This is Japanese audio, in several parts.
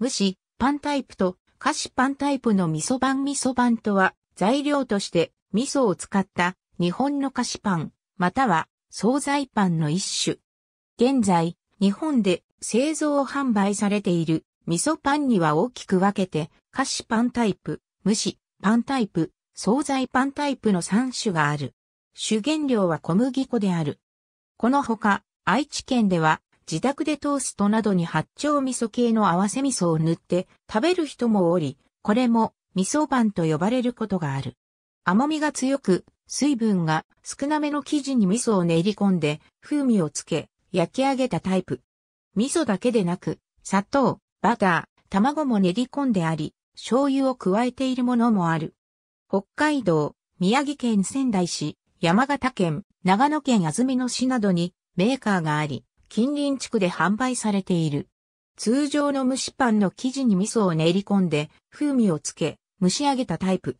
蒸し、パンタイプと菓子パンタイプの味噌版味噌版とは、材料として味噌を使った日本の菓子パン、または惣菜パンの一種。現在、日本で製造販売されている味噌パンには大きく分けて、菓子パンタイプ、蒸し、パンタイプ、惣菜パンタイプの3種がある。主原料は小麦粉である。このほか、愛知県では自宅でトーストなどに八丁味噌系の合わせ味噌を塗って食べる人もおり、これも味噌パンと呼ばれることがある。甘みが強く、水分が少なめの生地に味噌を練り込んで風味をつけ焼き上げたタイプ。味噌だけでなく、砂糖、バター、卵も練り込んであり、醤油を加えているものもある。北海道、宮城県仙台市、山形県、長野県安曇野市などにメーカーがあり、近隣地区で販売されている。通常の蒸しパンの生地に味噌を練り込んで、風味をつけ、蒸し上げたタイプ。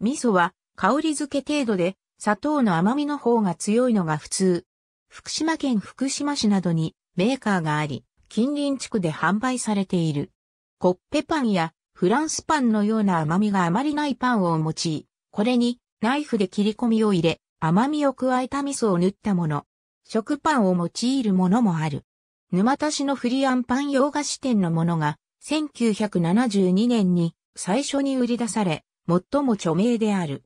味噌は香り付け程度で、砂糖の甘みの方が強いのが普通。福島県福島市などにメーカーがあり、近隣地区で販売されている。コッペパンやフランスパンのような甘みがあまりないパンを用い、これにナイフで切り込みを入れ、甘みを加えた味噌を塗ったもの。食パンを用いるものもある。沼田市のフリアンパン洋菓子店のものが、1972年に最初に売り出され、最も著名である。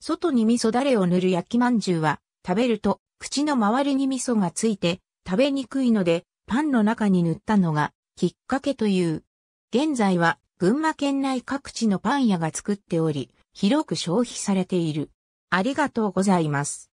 外に味噌だれを塗る焼きまんじゅうは、食べると口の周りに味噌がついて食べにくいので、パンの中に塗ったのがきっかけという。現在は群馬県内各地のパン屋が作っており、広く消費されている。ありがとうございます。